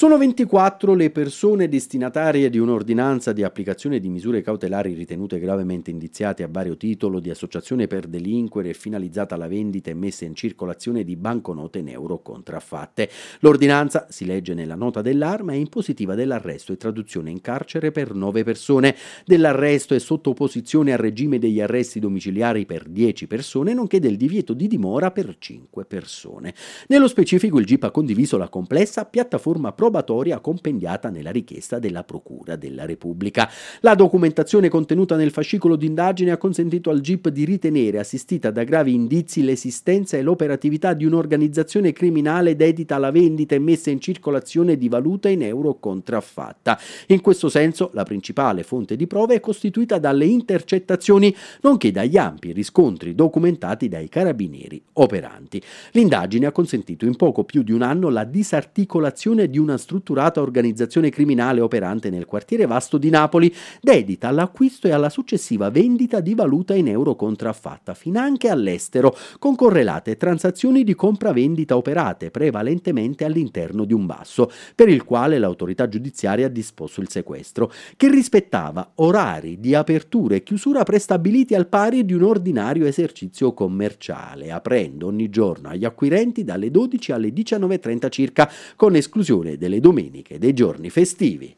Sono 24 le persone destinatarie di un'ordinanza di applicazione di misure cautelari ritenute gravemente indiziate a vario titolo di associazione per delinquere finalizzata alla vendita e messa in circolazione di banconote in euro contraffatte. L'ordinanza, si legge nella nota dell'arma, è impositiva dell'arresto e traduzione in carcere per 9 persone, dell'arresto e sottoposizione al regime degli arresti domiciliari per 10 persone, nonché del divieto di dimora per 5 persone. Nello specifico il GIP ha condiviso la complessa piattaforma pro probatoria compendiata nella richiesta della Procura della Repubblica. La documentazione contenuta nel fascicolo d'indagine ha consentito al GIP di ritenere assistita da gravi indizi l'esistenza e l'operatività di un'organizzazione criminale dedita alla vendita e messa in circolazione di valuta in euro contraffatta. In questo senso la principale fonte di prove è costituita dalle intercettazioni, nonché dagli ampi riscontri documentati dai carabinieri operanti. L'indagine ha consentito in poco più di un anno la disarticolazione di una strutturata organizzazione criminale operante nel quartiere vasto di Napoli, dedita all'acquisto e alla successiva vendita di valuta in euro contraffatta, fin anche all'estero, con correlate transazioni di compravendita operate prevalentemente all'interno di un basso, per il quale l'autorità giudiziaria ha disposto il sequestro, che rispettava orari di apertura e chiusura prestabiliti al pari di un ordinario esercizio commerciale, aprendo ogni giorno agli acquirenti dalle 12 alle 19.30 circa, con esclusione del delle domeniche e dei giorni festivi.